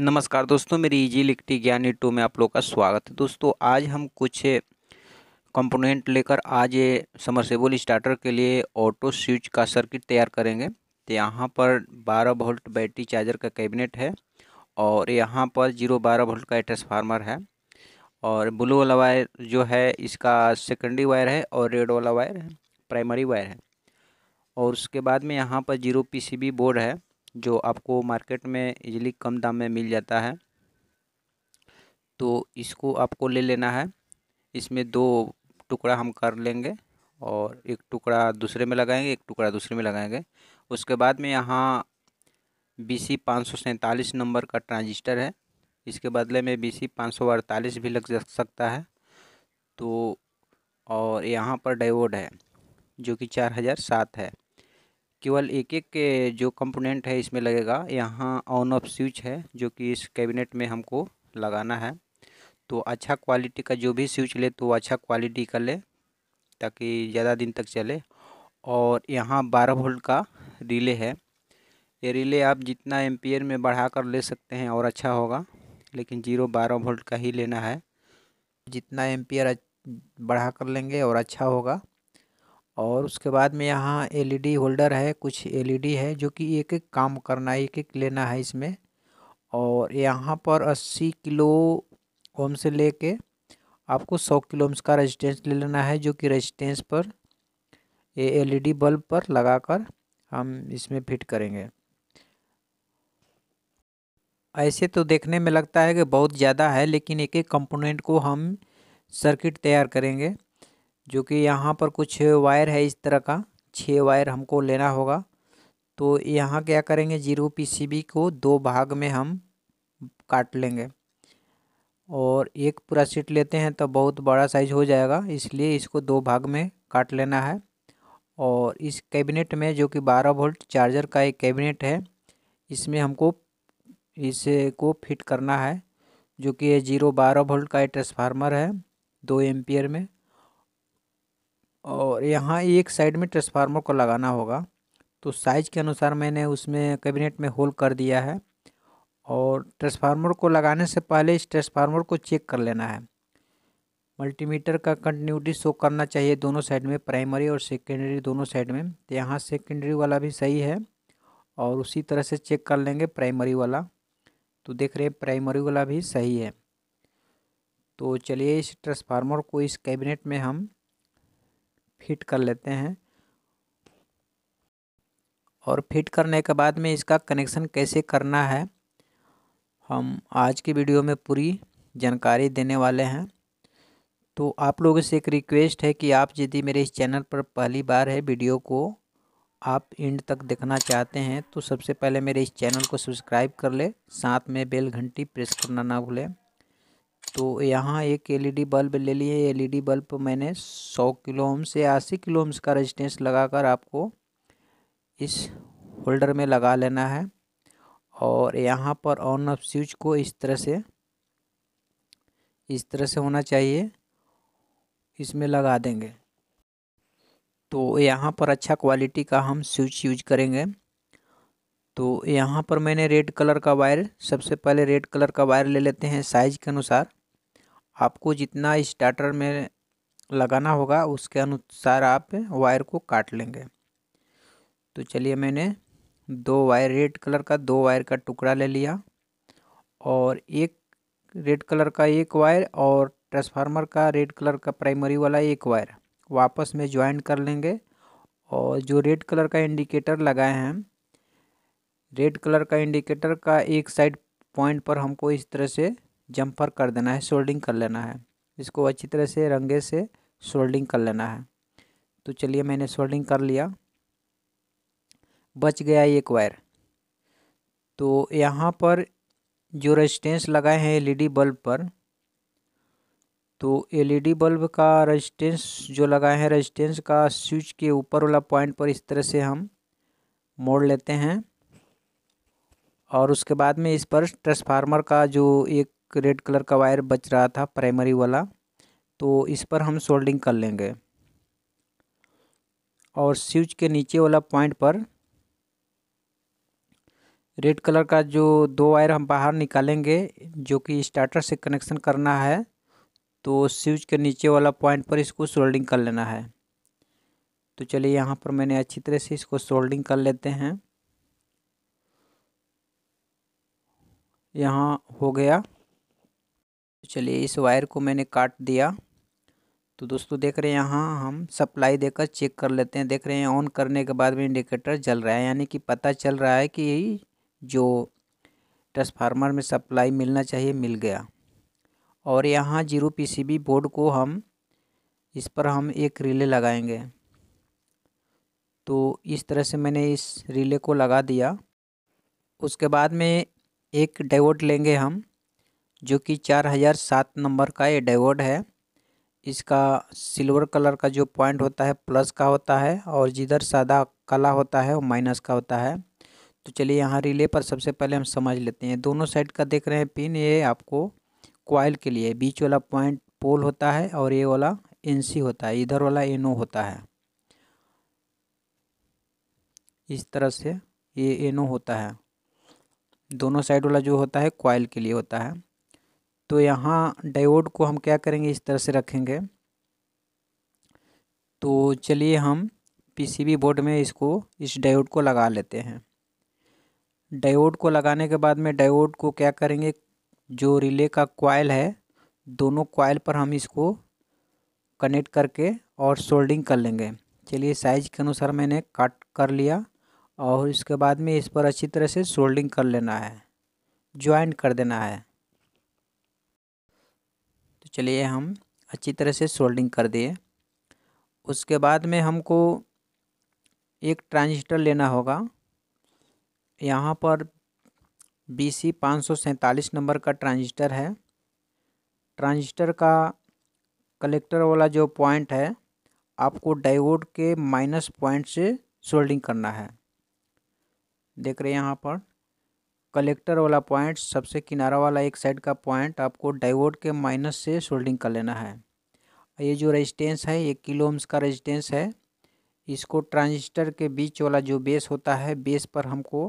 नमस्कार दोस्तों मेरी इजी इलेक्ट्रिक ज्ञानी टू में आप लोग का स्वागत है दोस्तों आज हम कुछ कंपोनेंट लेकर आज ये समरसेबल स्टार्टर के लिए ऑटो स्विच का सर्किट तैयार करेंगे तो यहाँ पर 12 वोल्ट बैटरी चार्जर का कैबिनेट है और यहाँ पर जीरो बारह वोल्ट का ट्रांसफार्मर है और ब्लू वाला वायर जो है इसका सेकेंडरी वायर है और रेड वाला वायर है प्राइमरी वायर है और उसके बाद में यहाँ पर जीरो पीसीबी बोर्ड है जो आपको मार्केट में इजली कम दाम में मिल जाता है तो इसको आपको ले लेना है इसमें दो टुकड़ा हम कर लेंगे और एक टुकड़ा दूसरे में लगाएंगे एक टुकड़ा दूसरे में लगाएंगे उसके बाद में यहाँ बी सी पाँच सौ सैंतालीस नंबर का ट्रांजिस्टर है इसके बदले में बी सी पाँच सौ अड़तालीस भी लग सकता है तो और यहाँ पर डायोड है जो कि चार हज़ार सात है केवल एक एक के जो कंपोनेंट है इसमें लगेगा यहाँ ऑन ऑफ स्विच है जो कि इस कैबिनेट में हमको लगाना है तो अच्छा क्वालिटी का जो भी स्विच ले तो अच्छा क्वालिटी का ले ताकि ज़्यादा दिन तक चले और यहाँ बारह वोल्ट का रिले है ये रिले आप जितना एम्पियर में बढ़ा कर ले सकते हैं और अच्छा होगा लेकिन जीरो बारह वोल्ट का ही लेना है जितना एम्पियर बढ़ा कर लेंगे और अच्छा होगा और उसके बाद में यहाँ एलईडी होल्डर e है कुछ एलईडी e है जो कि एक एक काम करना है एक एक लेना है इसमें और यहाँ पर 80 किलो ओम से लेके आपको 100 किलो ओम्स का रेजिस्टेंस ले लेना है जो कि रेजिस्टेंस पर ये एलईडी बल्ब e पर लगाकर हम इसमें फिट करेंगे ऐसे तो देखने में लगता है कि बहुत ज़्यादा है लेकिन एक एक कंपोनेंट को हम सर्किट तैयार करेंगे जो कि यहाँ पर कुछ वायर है इस तरह का छः वायर हमको लेना होगा तो यहाँ क्या करेंगे जीरो पीसीबी को दो भाग में हम काट लेंगे और एक पूरा सीट लेते हैं तो बहुत बड़ा साइज हो जाएगा इसलिए इसको दो भाग में काट लेना है और इस कैबिनेट में जो कि 12 वोल्ट चार्जर का एक कैबिनेट है इसमें हमको इसे को फिट करना है जो कि ये जीरो बारह वोल्ट का एक ट्रांसफार्मर है दो एम्पियर में और यहाँ एक साइड में ट्रांसफार्मर को लगाना होगा तो साइज के अनुसार मैंने उसमें कैबिनेट में होल कर दिया है और ट्रांसफार्मर को लगाने से पहले इस ट्रांसफार्मर को चेक कर लेना है मल्टीमीटर का कंटिन्यूटी शो करना चाहिए दोनों साइड में प्राइमरी और सेकेंडरी दोनों साइड में तो यहाँ सेकेंडरी वाला भी सही है और उसी तरह से चेक कर लेंगे प्राइमरी वाला तो देख रहे हैं प्राइमरी वाला भी सही है तो चलिए इस ट्रांसफार्मर को इस कैबिनेट में हम फिट कर लेते हैं और फिट करने के बाद में इसका कनेक्शन कैसे करना है हम आज की वीडियो में पूरी जानकारी देने वाले हैं तो आप लोगों से एक रिक्वेस्ट है कि आप यदि मेरे इस चैनल पर पहली बार है वीडियो को आप एंड तक देखना चाहते हैं तो सबसे पहले मेरे इस चैनल को सब्सक्राइब कर ले साथ में बेल घंटी प्रेस करना ना भूलें तो यहाँ एक एलईडी बल्ब e ले ली है एलईडी बल्ब मैंने 100 किलो ओम से 80 किलो ओम्स का रेजिस्टेंस लगाकर आपको इस होल्डर में लगा लेना है और यहाँ पर ऑन ऑफ स्विच को इस तरह से इस तरह से होना चाहिए इसमें लगा देंगे तो यहाँ पर अच्छा क्वालिटी का हम स्विच यूज करेंगे तो यहाँ पर मैंने रेड कलर का वायर सबसे पहले रेड कलर का वायर ले लेते हैं साइज के अनुसार आपको जितना स्टार्टर में लगाना होगा उसके अनुसार आप वायर को काट लेंगे तो चलिए मैंने दो वायर रेड कलर का दो वायर का टुकड़ा ले लिया और एक रेड कलर का एक वायर और ट्रांसफार्मर का रेड कलर का प्राइमरी वाला एक वायर वापस में ज्वाइन कर लेंगे और जो रेड कलर का इंडिकेटर लगाए हैं रेड कलर का इंडिकेटर का एक साइड पॉइंट पर हमको इस तरह से जंपर कर देना है सोल्डिंग कर लेना है इसको अच्छी तरह से रंगे से सोल्डिंग कर लेना है तो चलिए मैंने सोल्डिंग कर लिया बच गया एक वायर तो यहाँ पर जो रेजिस्टेंस लगाए हैं एलईडी बल्ब पर तो एलईडी बल्ब का रेजिस्टेंस जो लगाए हैं रेजिस्टेंस का स्विच के ऊपर वाला पॉइंट पर इस तरह से हम मोड़ लेते हैं और उसके बाद में इस पर ट्रांसफार्मर का जो एक रेड कलर का वायर बच रहा था प्राइमरी वाला तो इस पर हम सोल्डिंग कर लेंगे और स्विच के नीचे वाला पॉइंट पर रेड कलर का जो दो वायर हम बाहर निकालेंगे जो कि स्टार्टर से कनेक्शन करना है तो स्विच के नीचे वाला पॉइंट पर इसको सोल्डिंग कर लेना है तो चलिए यहाँ पर मैंने अच्छी तरह से इसको सोल्डिंग कर लेते हैं यहाँ हो गया तो चलिए इस वायर को मैंने काट दिया तो दोस्तों देख रहे हैं यहाँ हम सप्लाई देकर चेक कर लेते हैं देख रहे हैं ऑन करने के बाद में इंडिकेटर जल रहा है यानी कि पता चल रहा है कि जो ट्रांसफार्मर में सप्लाई मिलना चाहिए मिल गया और यहाँ जीरो पीसीबी बोर्ड को हम इस पर हम एक रिले लगाएंगे तो इस तरह से मैंने इस रिले को लगा दिया उसके बाद में एक डाइवर्ट लेंगे हम जो कि चार हज़ार सात नंबर का ये डायोड है इसका सिल्वर कलर का जो पॉइंट होता है प्लस का होता है और जिधर सादा काला होता है वो माइनस का होता है तो चलिए यहाँ रिले पर सबसे पहले हम समझ लेते हैं दोनों साइड का देख रहे हैं पिन ये आपको क्वाइल के लिए बीच वाला पॉइंट पोल होता है और ये वाला एन होता है इधर वाला एन होता है इस तरह से ये एनओ होता है दोनों साइड वाला जो होता है क्वाइल के लिए होता है तो यहाँ डायोड को हम क्या करेंगे इस तरह से रखेंगे तो चलिए हम पीसीबी बोर्ड में इसको इस डायोड को लगा लेते हैं डायोड को लगाने के बाद में डायोड को क्या करेंगे जो रिले का कॉयल है दोनों कॉयल पर हम इसको कनेक्ट करके और सोल्डिंग कर लेंगे चलिए साइज के अनुसार मैंने काट कर लिया और इसके बाद में इस पर अच्छी तरह से सोल्डिंग कर लेना है ज्वाइन कर देना है तो चलिए हम अच्छी तरह से सोल्डिंग कर दिए उसके बाद में हमको एक ट्रांजिस्टर लेना होगा यहाँ पर बी सी पाँच सौ सैंतालीस नंबर का ट्रांजिस्टर है ट्रांजिस्टर का कलेक्टर वाला जो पॉइंट है आपको डायोड के माइनस पॉइंट से सोल्डिंग करना है देख रहे हैं यहाँ पर कलेक्टर वाला पॉइंट सबसे किनारा वाला एक साइड का पॉइंट आपको डाइवोड के माइनस से सोल्डिंग कर लेना है ये जो रेजिस्टेंस है ये किलो ओम्स का रेजिस्टेंस है इसको ट्रांजिस्टर के बीच वाला जो बेस होता है बेस पर हमको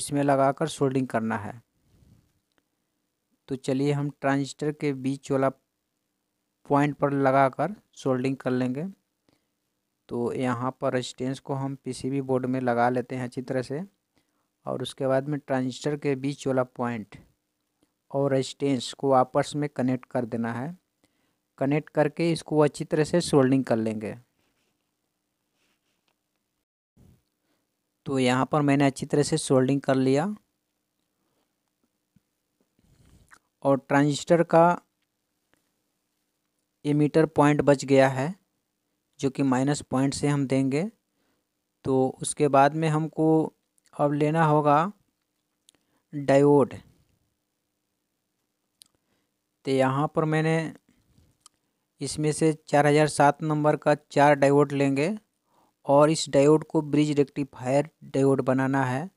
इसमें लगाकर सोल्डिंग करना है तो चलिए हम ट्रांजिस्टर के बीच वाला पॉइंट पर लगाकर सोल्डिंग कर लेंगे तो यहाँ पर रेजिस्टेंस को हम पीसीबी बोर्ड में लगा लेते हैं अच्छी तरह से और उसके बाद में ट्रांजिस्टर के बीच वाला पॉइंट और रेजिस्टेंस को आपस में कनेक्ट कर देना है कनेक्ट करके इसको अच्छी तरह से सोल्डिंग कर लेंगे तो यहाँ पर मैंने अच्छी तरह से सोल्डिंग कर लिया और ट्रांजिस्टर का एमीटर पॉइंट बच गया है जो कि माइनस पॉइंट से हम देंगे तो उसके बाद में हमको अब लेना होगा डायोड तो यहाँ पर मैंने इसमें से चार हज़ार सात नंबर का चार डायोड लेंगे और इस डायोड को ब्रिज रेक्टिफायर डायोड बनाना है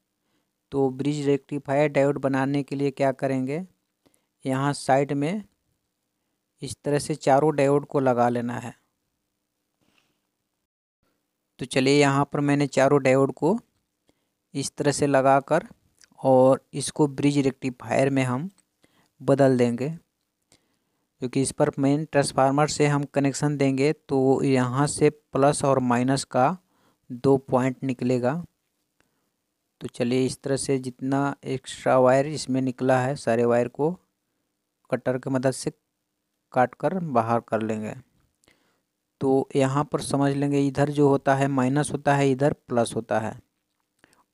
तो ब्रिज रेक्टिफायर डायोड बनाने के लिए क्या करेंगे यहाँ साइड में इस तरह से चारों डायोड को लगा लेना है तो चलिए यहाँ पर मैंने चारों डायोड को इस तरह से लगाकर और इसको ब्रिज रेक्टिफायर में हम बदल देंगे क्योंकि इस पर मेन ट्रांसफार्मर से हम कनेक्शन देंगे तो यहाँ से प्लस और माइनस का दो पॉइंट निकलेगा तो चलिए इस तरह से जितना एक्स्ट्रा वायर इसमें निकला है सारे वायर को कटर के मदद से काट कर बाहर कर लेंगे तो यहाँ पर समझ लेंगे इधर जो होता है माइनस होता है इधर प्लस होता है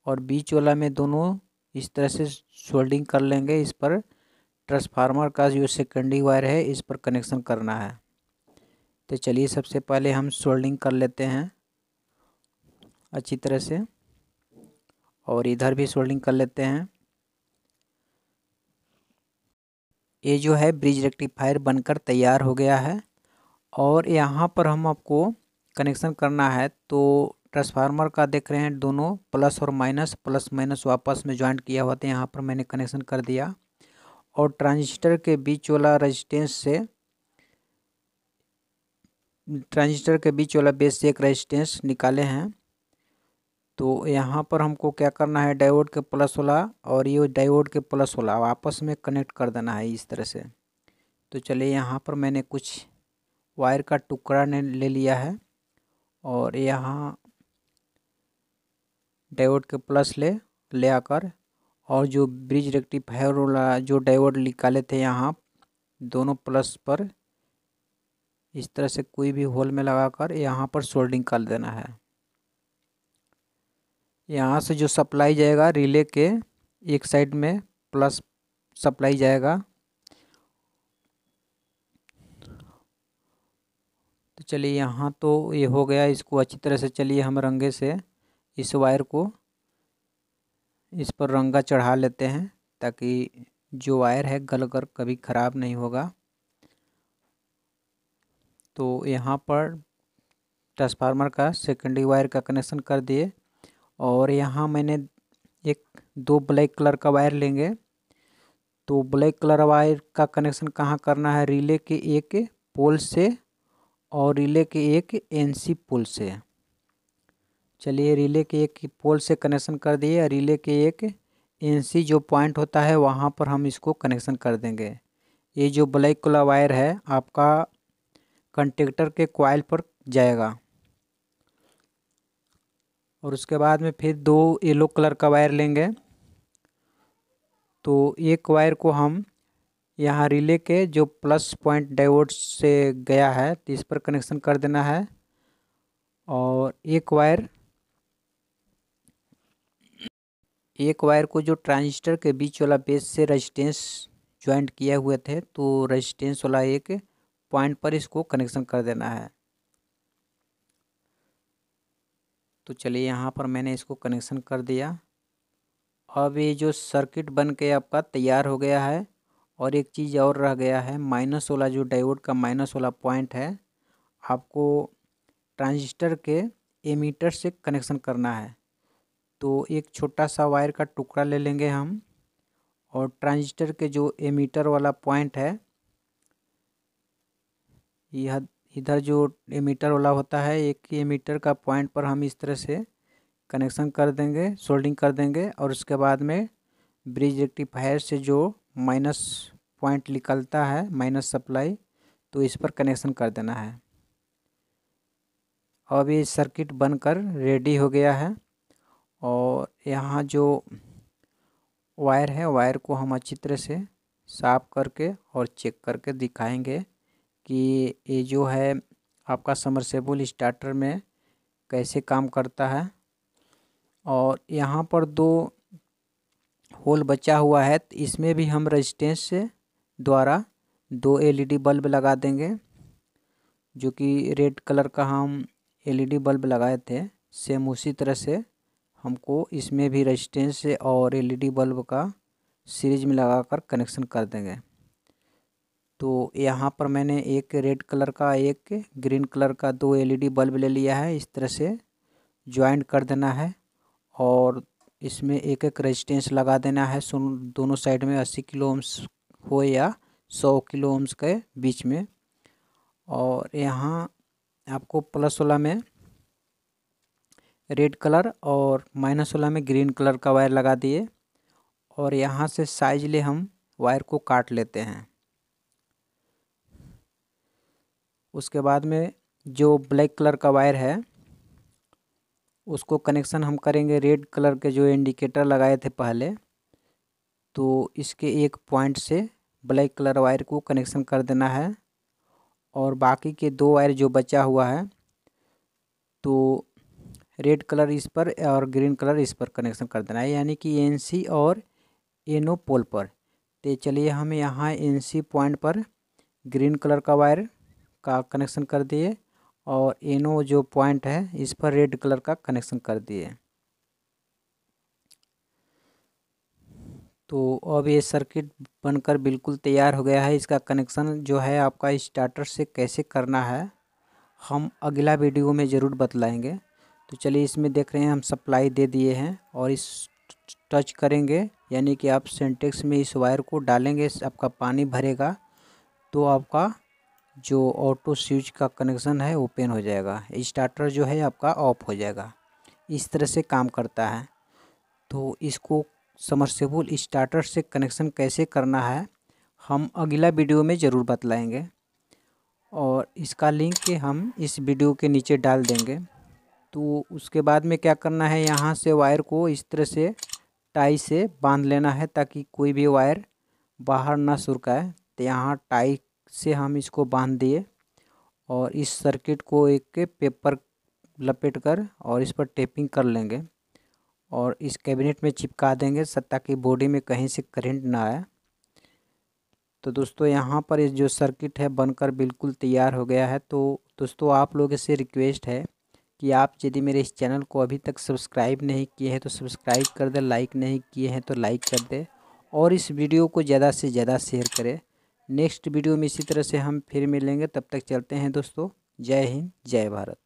और बीच वाला में दोनों इस तरह से सोल्डिंग कर लेंगे इस पर ट्रांसफार्मर का जो सेकेंडरी वायर है इस पर कनेक्शन करना है तो चलिए सबसे पहले हम सोल्डिंग कर लेते हैं अच्छी तरह से और इधर भी सोल्डिंग कर लेते हैं ये जो है ब्रिज रेक्टिफायर बनकर तैयार हो गया है और यहाँ पर हम आपको कनेक्शन करना है तो ट्रांसफार्मर का देख रहे हैं दोनों प्लस और माइनस प्लस माइनस वापस में ज्वाइंट किया हुआ था यहाँ पर मैंने कनेक्शन कर दिया और ट्रांजिस्टर के बीच वाला रेजिस्टेंस से ट्रांजिस्टर के बीच वाला बेस से एक रेजिस्टेंस निकाले हैं तो यहाँ पर हमको क्या करना है डायोड के प्लस वाला और ये डायोड के प्लस वाला आपस में कनेक्ट कर देना है इस तरह से तो चलिए यहाँ पर मैंने कुछ वायर का टुकड़ा ने ले लिया है और यहाँ डायोड के प्लस ले ले आकर और जो ब्रिज रेक्टिफायर वाला जो डायोड निकाले थे यहाँ दोनों प्लस पर इस तरह से कोई भी होल में लगाकर यहाँ पर सोल्डिंग कर देना है यहाँ से जो सप्लाई जाएगा रिले के एक साइड में प्लस सप्लाई जाएगा तो चलिए यहाँ तो ये यह हो गया इसको अच्छी तरह से चलिए हम रंगे से इस वायर को इस पर रंगा चढ़ा लेते हैं ताकि जो वायर है गल कर कभी ख़राब नहीं होगा तो यहाँ पर ट्रांसफार्मर का सेकेंडरी वायर का कनेक्शन कर दिए और यहाँ मैंने एक दो ब्लैक कलर का वायर लेंगे तो ब्लैक कलर वायर का कनेक्शन कहाँ करना है रिले के एक पोल से और रिले के एक एनसी पोल से चलिए रिले के एक पोल से कनेक्शन कर दिए रिले के एक एनसी जो पॉइंट होता है वहाँ पर हम इसको कनेक्शन कर देंगे ये जो ब्लैक कला वायर है आपका कंटेक्टर के क्वाइल पर जाएगा और उसके बाद में फिर दो येलो कलर का वायर लेंगे तो एक वायर को हम यहाँ रिले के जो प्लस पॉइंट डायोड से गया है तो इस पर कनेक्शन कर देना है और एक वायर एक वायर को जो ट्रांजिस्टर के बीच वाला बेस से रजिस्टेंस ज्वाइंट किए हुए थे तो रजिस्टेंस वाला एक पॉइंट पर इसको कनेक्शन कर देना है तो चलिए यहाँ पर मैंने इसको कनेक्शन कर दिया अब ये जो सर्किट बन के आपका तैयार हो गया है और एक चीज़ और रह गया है माइनस वाला जो डायोड का माइनस वाला पॉइंट है आपको ट्रांजिस्टर के एमीटर से कनेक्शन करना है तो एक छोटा सा वायर का टुकड़ा ले लेंगे हम और ट्रांजिस्टर के जो एमीटर वाला पॉइंट है यह इधर जो एमीटर वाला होता है एक एमीटर का पॉइंट पर हम इस तरह से कनेक्शन कर देंगे सोल्डिंग कर देंगे और उसके बाद में ब्रिज रेक्टिफायर से जो माइनस पॉइंट निकलता है माइनस सप्लाई तो इस पर कनेक्शन कर देना है अब ये सर्किट बनकर रेडी हो गया है और यहाँ जो वायर है वायर को हम अच्छी तरह से साफ करके और चेक करके दिखाएंगे कि ये जो है आपका समरसेबल स्टार्टर में कैसे काम करता है और यहाँ पर दो होल बचा हुआ है तो इसमें भी हम रेजिस्टेंस से द्वारा दो एलईडी बल्ब e लगा देंगे जो कि रेड कलर का हम एलईडी बल्ब e लगाए थे सेम उसी तरह से हमको इसमें भी रेजिस्टेंस और एलईडी बल्ब का सीरीज में लगाकर कनेक्शन कर देंगे तो यहाँ पर मैंने एक रेड कलर का एक ग्रीन कलर का दो एलईडी बल्ब ले लिया है इस तरह से ज्वाइंट कर देना है और इसमें एक एक रेजिस्टेंस लगा देना है सुन दोनों साइड में अस्सी किलो ओम्स हो या सौ किलो ओम्स के बीच में और यहाँ आपको प्लस वाला में रेड कलर और माइनस सोलह में ग्रीन कलर का वायर लगा दिए और यहाँ से साइज ले हम वायर को काट लेते हैं उसके बाद में जो ब्लैक कलर का वायर है उसको कनेक्शन हम करेंगे रेड कलर के जो इंडिकेटर लगाए थे पहले तो इसके एक पॉइंट से ब्लैक कलर वायर को कनेक्शन कर देना है और बाकी के दो वायर जो बचा हुआ है तो रेड कलर इस पर और ग्रीन कलर इस पर कनेक्शन कर देना है यानी कि एन और एनो पोल पर तो चलिए हम यहाँ एन पॉइंट पर ग्रीन कलर का वायर का कनेक्शन कर दिए और एनो जो पॉइंट है इस पर रेड कलर का कनेक्शन कर दिए तो अब ये सर्किट बनकर बिल्कुल तैयार हो गया है इसका कनेक्शन जो है आपका स्टार्टर से कैसे करना है हम अगला वीडियो में ज़रूर बतलाएँगे तो चलिए इसमें देख रहे हैं हम सप्लाई दे दिए हैं और इस टच करेंगे यानी कि आप सेंटेक्स में इस वायर को डालेंगे आपका पानी भरेगा तो आपका जो ऑटो स्विच का कनेक्शन है ओपन हो जाएगा स्टार्टर जो है आपका ऑफ हो जाएगा इस तरह से काम करता है तो इसको समरसेबुल स्टार्टर से कनेक्शन कैसे करना है हम अगला वीडियो में ज़रूर बतलाएंगे और इसका लिंक हम इस वीडियो के नीचे डाल देंगे तो उसके बाद में क्या करना है यहाँ से वायर को इस तरह से टाई से बांध लेना है ताकि कोई भी वायर बाहर ना सुरकाए तो यहाँ टाई से हम इसको बांध दिए और इस सर्किट को एक पेपर लपेट कर और इस पर टेपिंग कर लेंगे और इस कैबिनेट में चिपका देंगे ताकि बॉडी में कहीं से करंट ना आए तो दोस्तों यहाँ पर इस जो सर्किट है बनकर बिल्कुल तैयार हो गया है तो दोस्तों आप लोगों से रिक्वेस्ट है कि आप यदि मेरे इस चैनल को अभी तक सब्सक्राइब नहीं किए हैं तो सब्सक्राइब कर दें लाइक नहीं किए हैं तो लाइक कर दें और इस वीडियो को ज़्यादा से ज़्यादा शेयर करें नेक्स्ट वीडियो में इसी तरह से हम फिर मिलेंगे तब तक चलते हैं दोस्तों जय हिंद जय भारत